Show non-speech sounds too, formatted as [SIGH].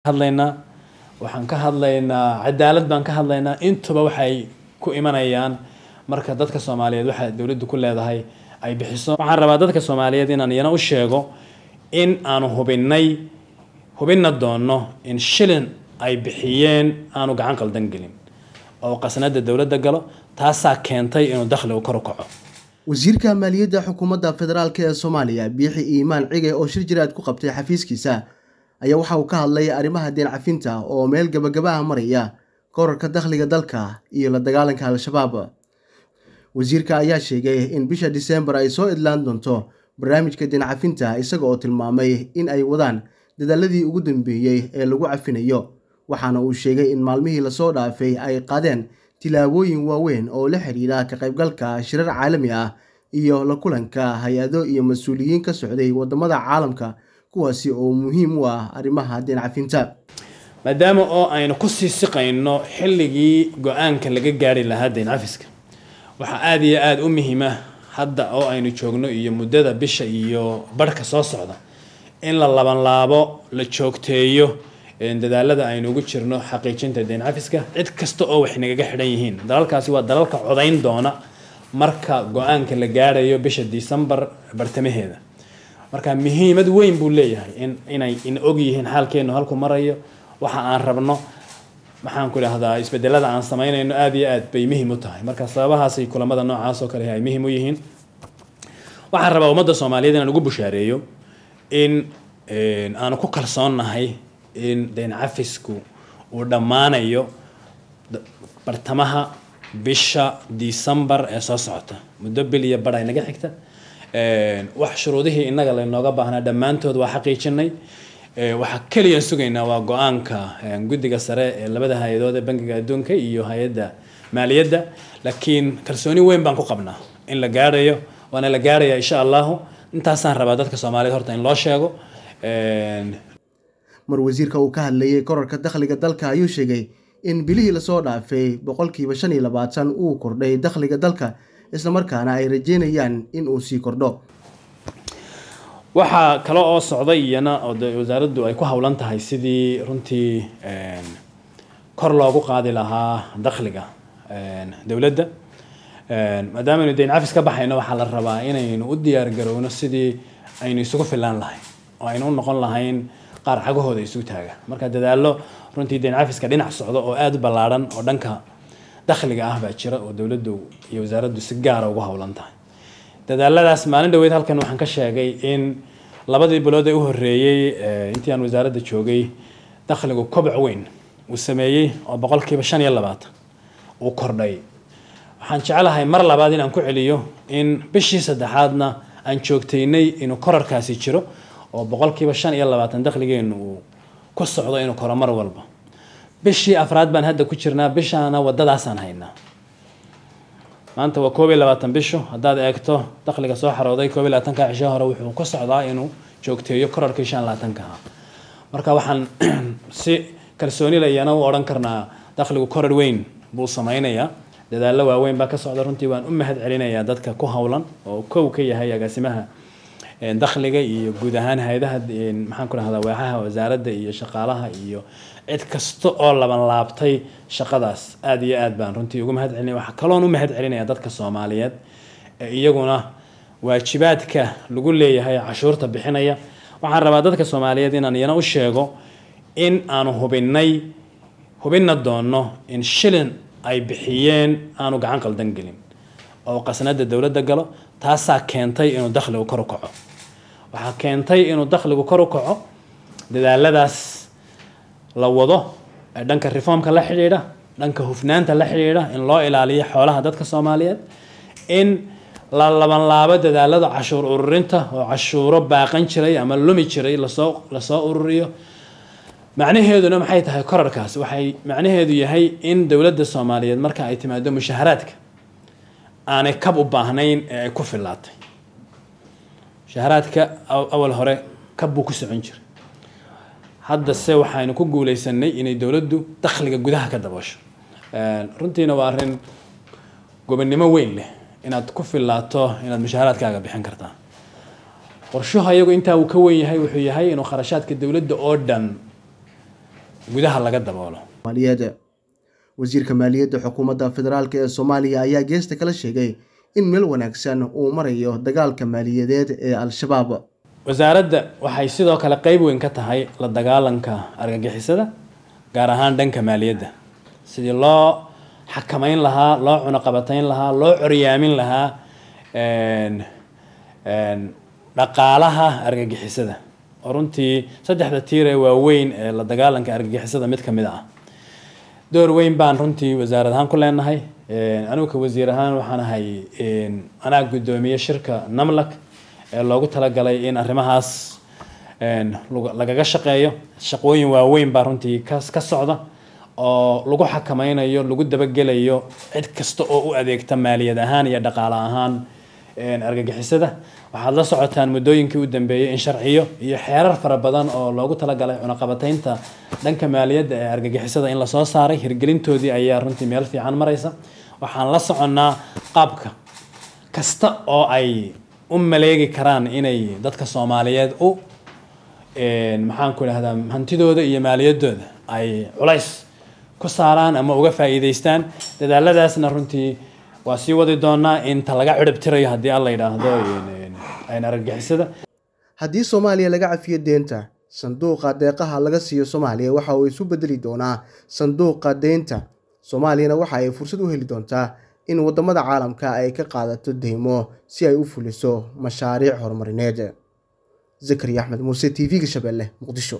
hadlaynaa waxaan ka hadlaynaa cadaalad baan ka hadlaynaa intuba waxay ku imanayaan marka dadka soomaaliyeed waxaa dowladdu ku leedahay ay bixiso waxaan rabaa dadka soomaaliyeed inaan iyana u sheego in aanu hubinay hubinna doonno in shilin ay bixiyeen aanu gacan qaldan gelin oo qasnada dowladda galo taasaa keentay inuu dakhligu kor u kaco wasiirka maaliyadda xukuumadda federaalk ee soomaaliya biixi iimaan cige oo shir jiraad ku qabtay xafiiskiisa ayaa waxa uu ka hadlay arrimaha deencafinta oo meel gabagabaha maraya korarka dakhliga dalka iyo la dagaalanka al-shabaab wasiirka ayaa sheegay in bisha diseembar ay soo idlaan doonto barnaamijka deen cafinta isaga oo tilmaamay in ay wadaan dadaaladii ugu dambeeyey ee lagu cafinayo waxaana uu sheegay in maalmihii lasoo dhaafay ay qaadeen tilaabooyin waaweyn oo la xidhiidha ka qaybgalka shirar caalami ah iyo la kulanka hay-ado iyo mas-uuliyiin ka socday waddamada caalamka kuwaasi oo muhiim u ah arrimaha deen cafinta maadaama oo aynu ku sii siqayno xilligii go-aanka laga gaari lahaa deen cafiska waxaa aada iyo aada u muhiima hadda oo aynu joogno iyo muddada bisha iyo barhka soo socda in la labanlaabo la joogteeyo dadaalada aynu ugu jirno xaqiijinta deen cafiska cid kasta oo wax nagaga xidhan yihiin dalalkaasi waa dalalka codayn doona marka go-aanka la gaarayo bisha disembar bartamaheeda marka muhiimad weyn buu leeyahay in inay ina ogyihiin xaalkeenu halku marayo waxa aan rabno maxaan ku idhahdaa isbedelada aan samaynayno aada iyo aad bay muhim u tahay marka sababahaasay kulamada noocaas kale ay muhim u yihiin waxaan rabaa ummadda soomaaliyeed inaan ugu bushaareeyo in aanu ku kalsoonnahay in deyn cafisku uu dhammaanayo bartamaha bisha decembar ee soo socota muddo bil iyo badh ay naga xigta wax shuruudihii innaga laynooga baahnaa dhammaantood waa xaqiijinay waxaa keliyan sugaynaa waa go-aanka guddiga sare ee labada hay-adood ee bankiga adduunka iyo hay-adda maaliyadda laakiin kalsooni weyn baan ku qabnaa in la gaarayo waana la gaaraya insha allahu intaasaan rabaa dadka soomaaliyeed horta in loo sheego mar wasiirka uu ka hadlayay korarka dakhliga dalka ayuu sheegay in bilihii lasoo dhaafay boqolkiiba shan iyo labaatan uu kordhay dakhliga dalka islamarkaana ay rajeynayaan in uu sii kordho waxaa kale oo socday iyana oo wasaaraddu ay ku hawlan tahay sidii runtii kor loogu qaadi lahaa dakhliga dowladda maadaama aynu deyn cafis ka baxayno waxaa la rabaa inaynu u diyaargarowno sidii aynu isugu filaan lahayn oo aynu u noqon lahayn qaar xagahooda isugu taaga marka dadaallo runtii dayn cafiska dhinac socdo oo aada u ballaadhan oo dhanka dakhliga ah baa jira oo dowladdu iyo wasaaraddu si gaara ugu howlan tahay dadaaladaas maalin dhaweyd halkan waxaan ka sheegay in labadii bilood ee u horreeyey eh, intii aan wasaaradda joogay dakhligu koboc weyn uu sameeyey oo boqolkiiba shan iyo labaatan uu kordhay waxaan jecelahay mar labaad inaan ku celiyo in bishii saddexaadna aan joogtaynay inuu korarkaasi jiro oo boqolkiiba shan iyo labaatan dakhligeenu uu ku socdo inuu koro mar walba bishii afraad baan hadda ku jirnaa bishaana wadadaasaan haynaa maanta waa koob iyo labaatan bisho haddaad eegto dakhliga soo xarooday koob iyo labaatanka cishee hore wuxuu ku socdaa inuu joogteeyo korarkii shan labaatanka marka waxaan [CLEARS THROAT] si kalsooni layana u odhan karnaa dakhligu korar weyn buu sameynayaa dadaallo waaweyn baa ka socda runtii waan u mahad celinayaa dadka ku hawlan oo kow ka yahay agaasimaha dakhliga iyo guud ahaan hay-adaha maxaan ku dhahdaa waaxaha wasaaradda iyo shaqaalaha iyo cid kasta oo laban laabtay shaqadaas aada iyo aad baan runtii ugu mahad celinaya waxaa kaloon u mahad celinaya dadka soomaaliyeed ee iyaguna waajibaadka lagu leeyahay cashuurta bixinaya waxaan rabaa dadka soomaaliyeed inaan iyana u sheego in aanu hubinay hubinna doonno in shilin ay bixiyeen aanu gacan qaldan gelin oo qasnada dowladda galo taasaa keentay inuu dakhligu kor u kaco waxaa keentay inuu dakhligu kor u kaco dadaaladaas la wado ee dhanka reformka la xidhiidha dhanka hufnaanta la xidhiidha in loo ilaaliyo xoolaha dadka soomaaliyeed in la labanlaabo dadaalada cashuur ururinta oo cashuuro baaqan jiray ama lumi jiray lasoo lasoo ururiyo macnaheeduna maxay tahay korarkaas waxay macnaheedu yahay in dowladda soomaaliyeed marka ay timaado mushaharaadka aanay kab u baahnayn ee ay ku filaatay shahraadka awal hore kabbuu ku socon jiray haddase waxaynu ku guuleysanay inay dowladdu dakhliga gudaha ka daboosho runtiina waa arrin gobonnimo weyn leh inaad ku filaato inaad mushaaharaadkaaga bixin kartaa qorshuhu iyagu intaa uu ka weyn yahay wuxuu yahay inuu kharashaadka dowladda oo dhan gudaha laga daboolo maaliyada wasiirka maaliyadda xukuumadda federaalk ee soomaaliya ayaa geesta kala sheegay in meel wanaagsan uu marayo dagaalka maaliyadeed ee al-shabaab wasaaradda waxay sidoo kale qeyb weyn ka tahay la dagaalanka argagixisada gaar ahaan dhanka maaliyadda sidii loo xakamayn lahaa loo cunaqabatayn lahaa loo coryaamin lahaa dhaqaalaha argagixisada oo runtii saddexda tiiree waaweyn ee la dagaalanka argagixisada mid ka mid ah door weyn baan runtii wasaarad ahaan ku leenahay anugu ka wasiir ahaan waxaan ahay anaa guddoomiye shirka namlak ee loogu talagalay in arrimahaas lagaga shaqeeyo shaqooyin waaweyn baa runtii kaas ka socda oo lagu xakameynayo lagu dabagelayo cid kasta oo u adeegta maaliyad ahaan iyo dhaqaale ahaan argagixisada waxaad la socotaan muddooyinkii u dambeeyey in sharciyo iyo xeerar fara badan oo loogu talagalay cunaqabateynta dhanka maaliyadda ee argagixisada in lasoo saaray hirgelintoodii ayaa runtii meel fiican maraysa waxaan la soconnaa qaabka kasta oo ay u maleegi karaan inay dadka soomaaliyeed u maxaan ku idhahdaa hantidooda iyo maaliyaddooda ay culays ku saaraan ama uga faa'iidaystaan dadaaladaasna runtii waa sii wadi doonaa inta laga cidhib tirayo haddii alla yidhaahdo ayna argagixisada haddii soomaaliya laga cafiyo deynta sanduuqa deeqaha laga siiyo soomaaliya waxa uu isu beddeli doonaa sanduuqa deynta soomaaliyana waxa ay fursad u heli doontaa in waddamada caalamka ay ka qaadato deymo si ay u fuliso mashaariic horumarineed zakariya axmed muuse t v-ga shabeelle muqdisho